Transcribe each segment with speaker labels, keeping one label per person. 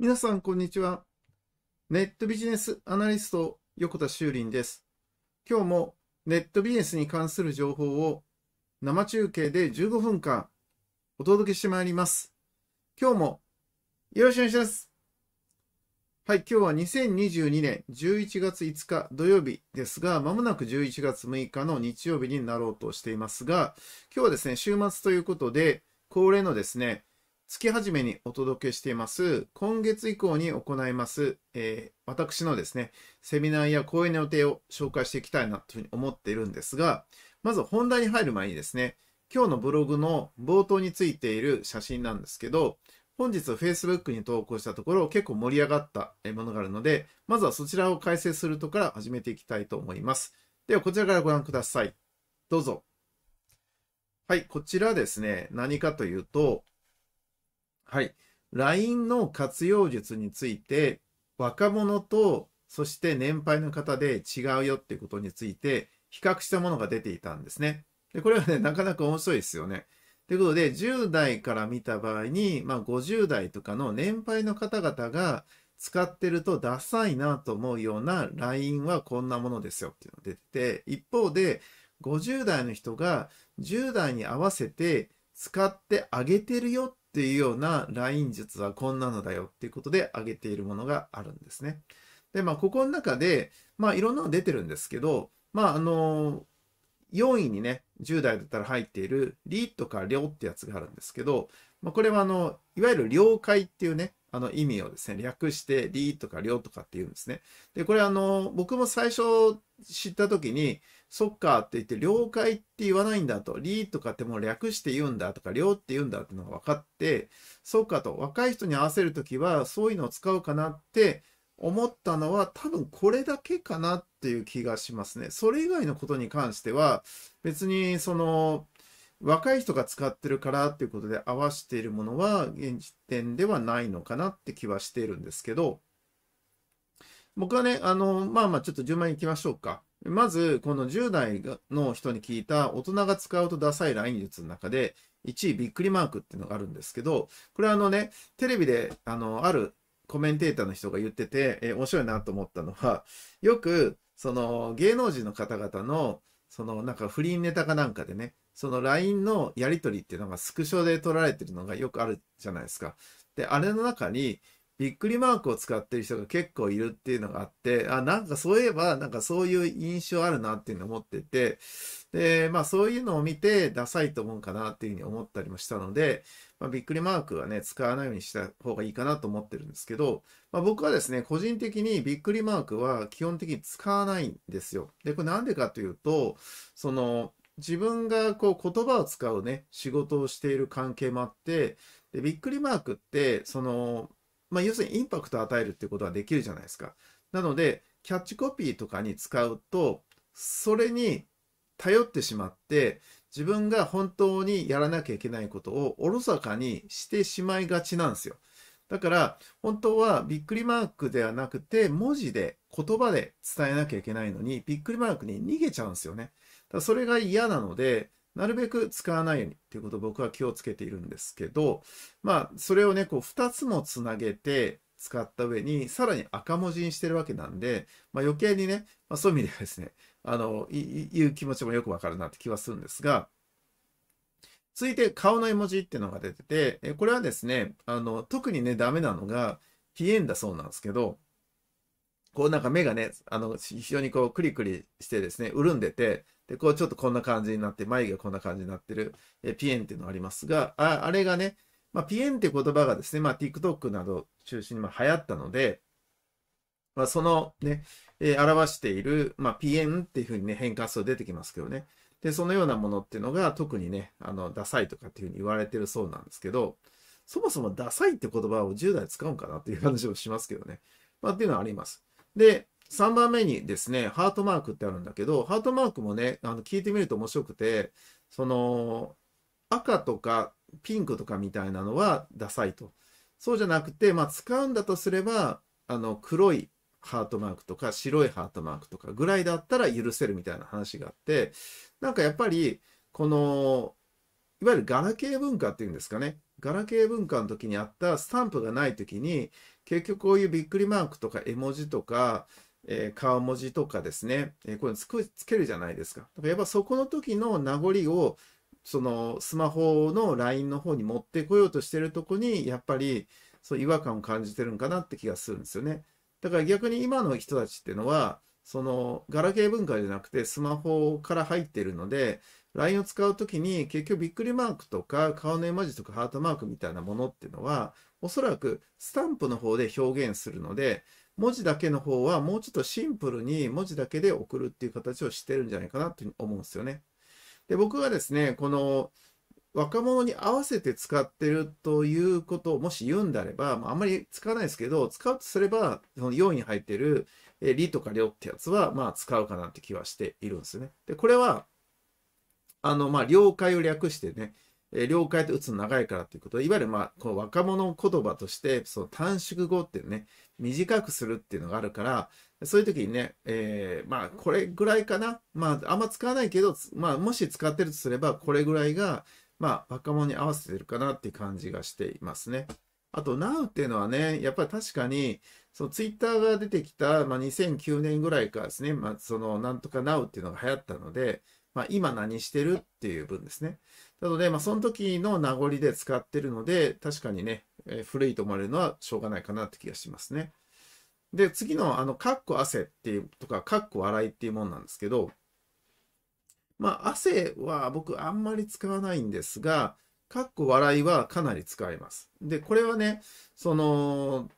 Speaker 1: 皆さん、こんにちは。ネットビジネスアナリスト、横田修林です。今日もネットビジネスに関する情報を生中継で15分間お届けしてまいります。今日もよろしくお願いします。はい、今日は2022年11月5日土曜日ですが、まもなく11月6日の日曜日になろうとしていますが、今日はですね、週末ということで、恒例のですね、月初めにお届けしています、今月以降に行います、えー、私のですね、セミナーや講演の予定を紹介していきたいなというふうに思っているんですが、まず本題に入る前にですね、今日のブログの冒頭についている写真なんですけど、本日 Facebook に投稿したところ結構盛り上がったものがあるので、まずはそちらを解説するとこから始めていきたいと思います。ではこちらからご覧ください。どうぞ。はい、こちらですね、何かというと、はい。LINE の活用術について、若者と、そして年配の方で違うよっていうことについて、比較したものが出ていたんですね。で、これはね、なかなか面白いですよね。ということで、10代から見た場合に、まあ、50代とかの年配の方々が使ってるとダサいなと思うような LINE はこんなものですよっていうのが出てて、一方で、50代の人が10代に合わせて使ってあげてるよっっていうようなライン術はこんなのだよっていうことで挙げているものがあるんですね。で、まあ、ここの中で、まあ、いろんなの出てるんですけど、まあ、あの4位にね、10代だったら入っている、リとかりょうってやつがあるんですけど、まあ、これはあの、いわゆる了解っていうね、あの意味をですね、略して、りとかりょうとかって言うんですね。で、これあの、僕も最初知った時に、そっかって言って、了解って言わないんだと、リーとかってもう略して言うんだとか、了って言うんだっていうのが分かって、そっかと、若い人に合わせるときは、そういうのを使うかなって思ったのは、多分これだけかなっていう気がしますね。それ以外のことに関しては、別にその、若い人が使ってるからっていうことで合わせているものは現時点ではないのかなって気はしているんですけど僕はねあのまあまあちょっと順番に行きましょうかまず、この10代の人に聞いた大人が使うとダサい LINE 術の中で、1位びっくりマークっていうのがあるんですけど、これあのね、テレビで、あの、あるコメンテーターの人が言ってて、え面白いなと思ったのは、よく、その、芸能人の方々の、その、なんか不倫ネタかなんかでね、その LINE のやり取りっていうのがスクショで撮られてるのがよくあるじゃないですか。で、あれの中に、びっくりマークを使ってる人が結構いるっていうのがあって、あ、なんかそういえば、なんかそういう印象あるなっていうのを思ってて、で、まあそういうのを見てダサいと思うかなっていうふうに思ったりもしたので、まあ、びっくりマークはね、使わないようにした方がいいかなと思ってるんですけど、まあ、僕はですね、個人的にびっくりマークは基本的に使わないんですよ。で、これなんでかというと、その、自分がこう言葉を使うね、仕事をしている関係もあって、でびっくりマークって、その、まあ、要するにインパクトを与えるっていうことはできるじゃないですか。なので、キャッチコピーとかに使うと、それに頼ってしまって、自分が本当にやらなきゃいけないことをおろそかにしてしまいがちなんですよ。だから、本当はびっくりマークではなくて、文字で、言葉で伝えなきゃいけないのに、びっくりマークに逃げちゃうんですよね。だそれが嫌なので、なるべく使わないようにっていうことを僕は気をつけているんですけど、まあ、それをね、こう、2つもつなげて使った上に、さらに赤文字にしてるわけなんで、まあ、余計にね、まあ、そういう意味ではですね、あの、いう気持ちもよくわかるなって気はするんですが、続いて顔の絵文字っていうのが出てて、これはですね、あの、特にね、ダメなのが、ピエンだそうなんですけど、こうなんか目がね、あの、非常にこうクリクリしてですね、潤んでて、で、こうちょっとこんな感じになって、眉毛がこんな感じになってる、えピエンっていうのがありますが、ああれがね、まあ、ピエンって言葉がですね、まあ、TikTok など中心にま流行ったので、まあ、そのね、えー、表している、まあ、ピエンっていうふうにね、変化数出てきますけどね。で、そのようなものっていうのが特にね、あの、ダサいとかっていうふうに言われてるそうなんですけど、そもそもダサいって言葉を10代使うんかなっていう話をしますけどね。まあ、っていうのはあります。で、3番目にですね、ハートマークってあるんだけど、ハートマークもね、あの聞いてみると面白くて、その、赤とかピンクとかみたいなのはダサいと。そうじゃなくて、まあ、使うんだとすれば、あの、黒いハートマークとか白いハートマークとかぐらいだったら許せるみたいな話があって、なんかやっぱり、この、いわゆるガラケー文化っていうんですかね。ガラケー文化の時にあったスタンプがない時に、結局こういうびっくりマークとか絵文字とか、えー、顔文字とかですね、えー、こういうのつくつけるじゃないですか。やっぱそこの時の名残を、そのスマホの LINE の方に持ってこようとしてるとこに、やっぱりそう違和感を感じてるんかなって気がするんですよね。だから逆に今の人たちっていうのは、そのガラケー文化じゃなくてスマホから入ってるので、LINE を使う時に結局びっくりマークとか顔の絵文字とかハートマークみたいなものっていうのは、おそらくスタンプの方で表現するので、文字だけの方はもうちょっとシンプルに文字だけで送るっていう形をしてるんじゃないかなと思うんですよね。で、僕がですね、この若者に合わせて使ってるということをもし言うんであれば、まあ、あんまり使わないですけど、使うとすれば、その4位に入ってる理とか量ってやつは、まあ使うかなって気はしているんですよね。で、これは、あの、まあ、了解を略してね、了解と打つの長いからということで、いわゆるまあ、この若者言葉として、その短縮語っていうね、短くするっていうのがあるから、そういう時にね、えー、まあ、これぐらいかな。まあ、あんま使わないけど、まあ、もし使ってるとすれば、これぐらいが、まあ、若者に合わせてるかなっていう感じがしていますね。あと、Now っていうのはね、やっぱり確かに、そのツイッターが出てきた、まあ、2009年ぐらいからですね、まあ、その、なんとか Now っていうのが流行ったので、まあ、今何してるっていう分ですね。なので、まあ、その時の名残で使ってるので、確かにね、えー、古いと思われるのはしょうがないかなって気がしますね。で、次の、あの、かっこ汗っていう、とか、かっこ笑いっていうもんなんですけど、まあ、汗は僕あんまり使わないんですが、かっこ笑いはかなり使います。で、これはね、その、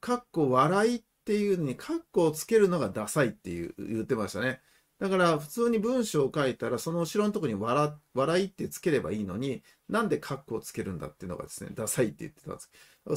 Speaker 1: かっこ笑いっていうのに、かっこをつけるのがダサいっていう、言ってましたね。だから普通に文章を書いたらその後ろのとこに笑笑いってつければいいのになんでカッコをつけるんだっていうのがですねダサいって言ってたんで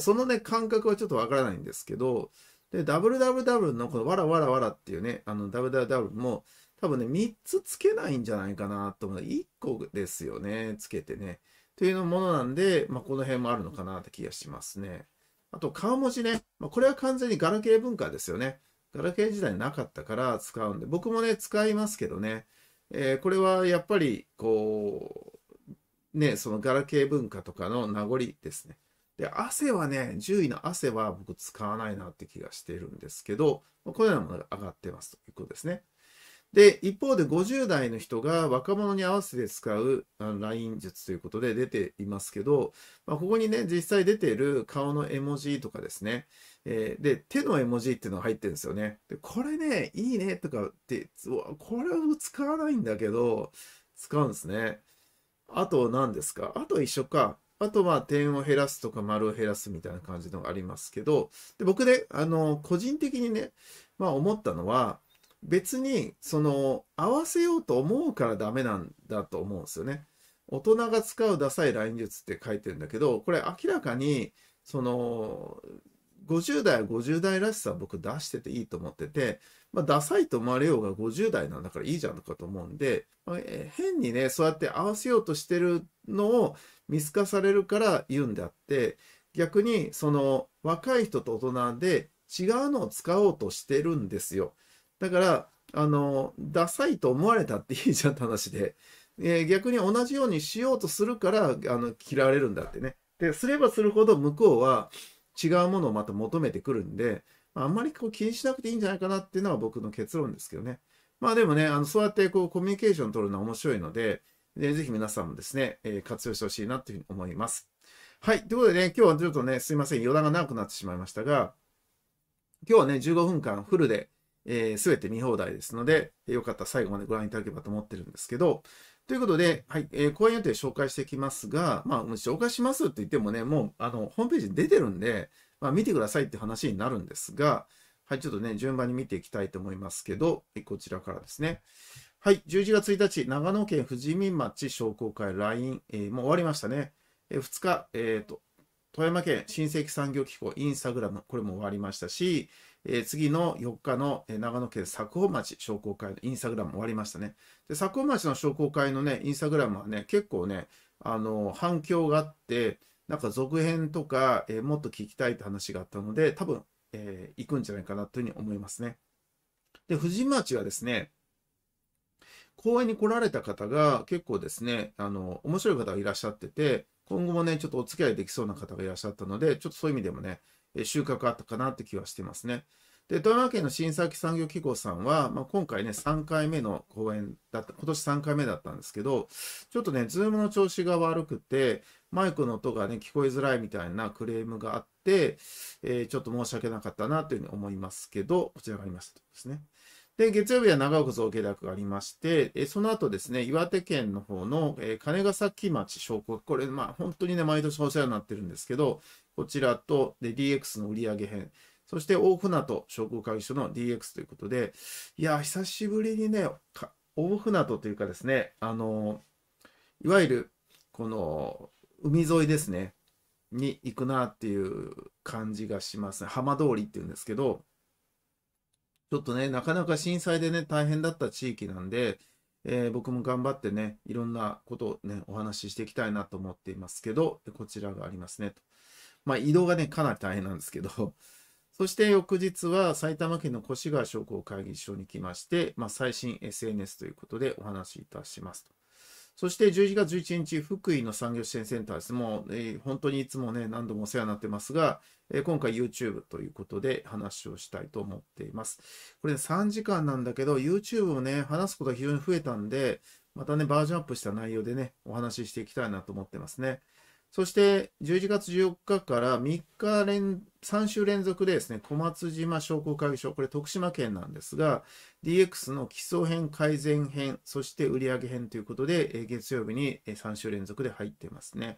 Speaker 1: すそのね感覚はちょっとわからないんですけどで www のこのわらわらわらっていうねあの www も多分ね3つつけないんじゃないかなと思う1個ですよねつけてねというものなんで、まあ、この辺もあるのかなって気がしますねあと顔文字ね、まあ、これは完全にガラケー文化ですよねガラケー時代なかったから使うんで、僕もね、使いますけどね、えー、これはやっぱり、こう、ね、そのガラケー文化とかの名残ですね。で、汗はね、10位の汗は僕使わないなって気がしてるんですけど、こうようなものが上がってますということですね。で、一方で50代の人が若者に合わせて使うあの LINE 術ということで出ていますけど、まあ、ここにね、実際出ている顔の絵文字とかですね、えー、で、手の絵文字っていうのが入ってるんですよね。で、これね、いいねとかって、これを使わないんだけど、使うんですね。あと何ですかあと一緒か。あとは点を減らすとか丸を減らすみたいな感じのがありますけど、で僕ね、あの、個人的にね、まあ思ったのは、別にその合わせようと思うからダメなんだと思うんですよね。大人が使うダサいライン術って書いてるんだけどこれ明らかにその50代は50代らしさ僕出してていいと思ってて、まあ、ダサいと思われようが50代なんだからいいじゃんとかと思うんで、まあ、変にねそうやって合わせようとしてるのを見透かされるから言うんであって逆にその若い人と大人で違うのを使おうとしてるんですよ。だから、あの、ダサいと思われたっていいじゃんって話で、えー、逆に同じようにしようとするから、あの、嫌われるんだってね。で、すればするほど向こうは違うものをまた求めてくるんで、あんまりこう気にしなくていいんじゃないかなっていうのが僕の結論ですけどね。まあでもね、あの、そうやってこうコミュニケーション取るのは面白いので、でぜひ皆さんもですね、えー、活用してほしいなというふうに思います。はい。ということでね、今日はちょっとね、すいません、余談が長くなってしまいましたが、今日はね、15分間フルでえー、全て見放題ですので、よかったら最後までご覧いただければと思ってるんですけど、ということで、はい、えー、講演予定紹介していきますが、まあ、紹介しますって言ってもね、もう、あの、ホームページに出てるんで、まあ、見てくださいって話になるんですが、はい、ちょっとね、順番に見ていきたいと思いますけど、こちらからですね。はい、11月1日、長野県富士見町商工会 LINE、えー、もう終わりましたね。えー、2日、えっ、ー、と、富山県新世紀産業機構インスタグラム、これも終わりましたし、えー、次の4日の、え長野県佐久穂町商工会のインスタグラム終わりましたね。で、佐久穂町の商工会のね、インスタグラムはね、結構ね、あのー、反響があって、なんか続編とか、えー、もっと聞きたいって話があったので、多分、えー、行くんじゃないかなというふうに思いますね。で、藤町はですね、公園に来られた方が結構ですね、あの、面白い方がいらっしゃってて、今後もね、ちょっとお付き合いできそうな方がいらっしゃったので、ちょっとそういう意味でもね、収穫あったかなって気はしてますね。で、富山県の新崎産業機構さんは、まあ、今回ね、3回目の講演だった、今年3回目だったんですけど、ちょっとね、ズームの調子が悪くて、マイクの音がね、聞こえづらいみたいなクレームがあって、えー、ちょっと申し訳なかったなというふうに思いますけど、こちらがありましたですね。で、月曜日は長岡造形学がありまして、えその後ですね、岩手県の方の、え金ヶ崎町商工、これ、まあ、本当にね、毎年お世話になってるんですけど、こちらとで DX の売上編、そして大船渡商工会議所の DX ということで、いや、久しぶりにね、大船渡というかですね、あの、いわゆる、この、海沿いですね、に行くなっていう感じがしますね。浜通りっていうんですけど、ちょっとね、なかなか震災でね、大変だった地域なんで、えー、僕も頑張ってね、いろんなことをね、お話ししていきたいなと思っていますけど、こちらがありますね。とまあ、移動がね、かなり大変なんですけど、そして翌日は埼玉県の越川商工会議所に来まして、まあ、最新 SNS ということでお話しいたしますと。そして11月11日、福井の産業支援センターです。もう、えー、本当にいつもね、何度もお世話になってますが、えー、今回 YouTube ということで話をしたいと思っています。これ、ね、3時間なんだけど、YouTube をね、話すことが非常に増えたんで、またね、バージョンアップした内容でね、お話ししていきたいなと思ってますね。そして11月14日から3日連、3週連続でですね、小松島商工会議所、これ徳島県なんですが、DX の基礎編、改善編、そして売上編ということで、月曜日に3週連続で入ってますね。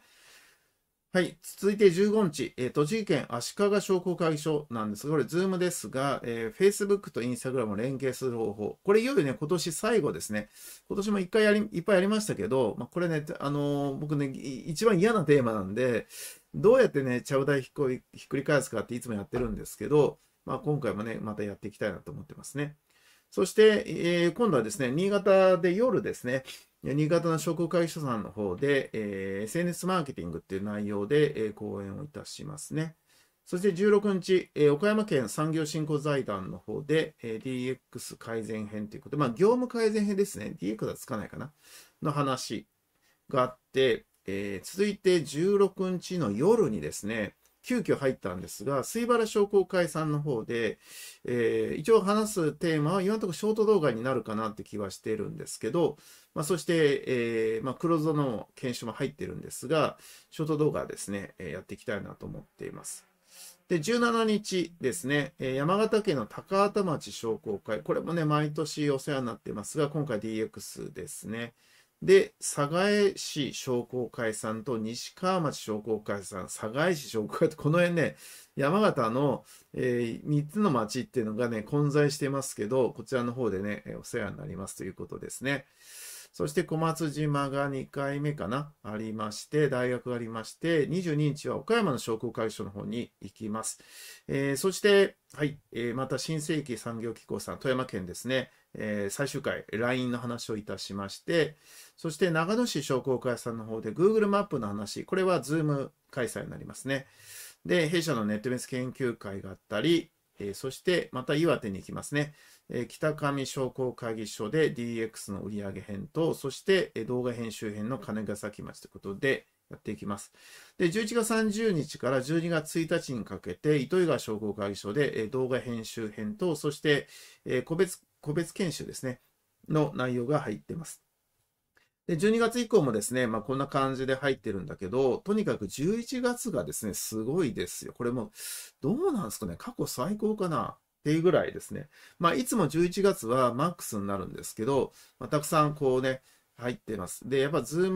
Speaker 1: はい。続いて15日、えー、栃木県足利商工会議所なんですが、これ、ズームですが、えー、Facebook と Instagram を連携する方法。これ、いよいよね、今年最後ですね。今年も一回やり、いっぱいやりましたけど、まあ、これね、あのー、僕ね、一番嫌なテーマなんで、どうやってね、ちゃぶ台ひっひっくり返すかっていつもやってるんですけど、まあ、今回もね、またやっていきたいなと思ってますね。そして、えー、今度はですね、新潟で夜ですね、新潟の商工会社さんの方で、えー、SNS マーケティングっていう内容で、えー、講演をいたしますね。そして16日、えー、岡山県産業振興財団の方で、えー、DX 改善編ということで、まあ、業務改善編ですね。DX はつかないかなの話があって、えー、続いて16日の夜にですね、急遽入ったんですが、水原商工会さんの方で、えー、一応話すテーマは今のところショート動画になるかなって気はしてるんですけど、まあ、そして、えー、まあ、黒園の研修も入ってるんですが、ショート動画ですね、えやっていきたいなと思っています。で、17日ですね、山形県の高畑町商工会、これもね、毎年お世話になってますが、今回 DX ですね。で、寒河江市商工会さんと西川町商工会さん、寒河江市商工会って、この辺ね、山形の、えー、3つの町っていうのがね、混在してますけど、こちらの方でね、お世話になりますということですね。そして小松島が2回目かな、ありまして、大学がありまして、22日は岡山の商工会所の方に行きます。えー、そして、はい、えー、また新世紀産業機構さん、富山県ですね、え最終回、LINE の話をいたしまして、そして長野市商工会さんの方で Google マップの話、これは Zoom 開催になりますね。で、弊社のネットベース研究会があったり、えー、そしてまた岩手に行きますね。えー、北上商工会議所で DX の売上編と、そして、動画編集編の金ヶ崎町ということでやっていきます。で、11月30日から12月1日にかけて、糸魚川商工会議所で、動画編集編と、そして、個別、個別研修ですね、の内容が入っています。で、12月以降もですね、まあこんな感じで入ってるんだけど、とにかく11月がですね、すごいですよ。これも、どうなんですかね、過去最高かなっていうぐらいですね。まあいつも11月はマックスになるんですけど、まあ、たくさんこうね、入ってます。で、やっぱズー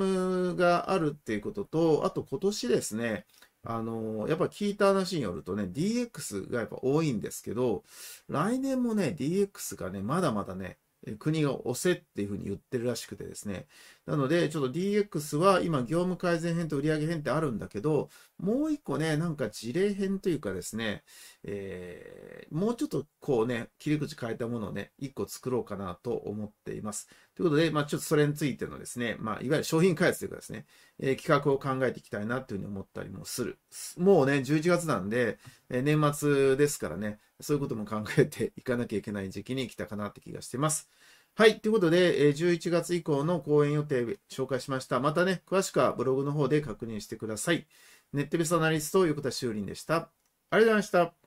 Speaker 1: ムがあるっていうことと、あと今年ですね、あの、やっぱ聞いた話によるとね、DX がやっぱ多いんですけど、来年もね、DX がね、まだまだね、国が押せっていうふうに言ってるらしくてですね。なので、ちょっと DX は今、業務改善編と売上編ってあるんだけど、もう一個ね、なんか事例編というかですね、えー、もうちょっとこうね、切り口変えたものをね、1個作ろうかなと思っています。ということで、まあ、ちょっとそれについてのですね、まあ、いわゆる商品開発というかですね、えー、企画を考えていきたいなというふうに思ったりもする。もうね、11月なんで、えー、年末ですからね、そういうことも考えていかなきゃいけない時期に来たかなって気がしてます。はい。ということで、11月以降の講演予定紹介しました。またね、詳しくはブログの方で確認してください。ネットベースアナリスト、横田修林でした。ありがとうございました。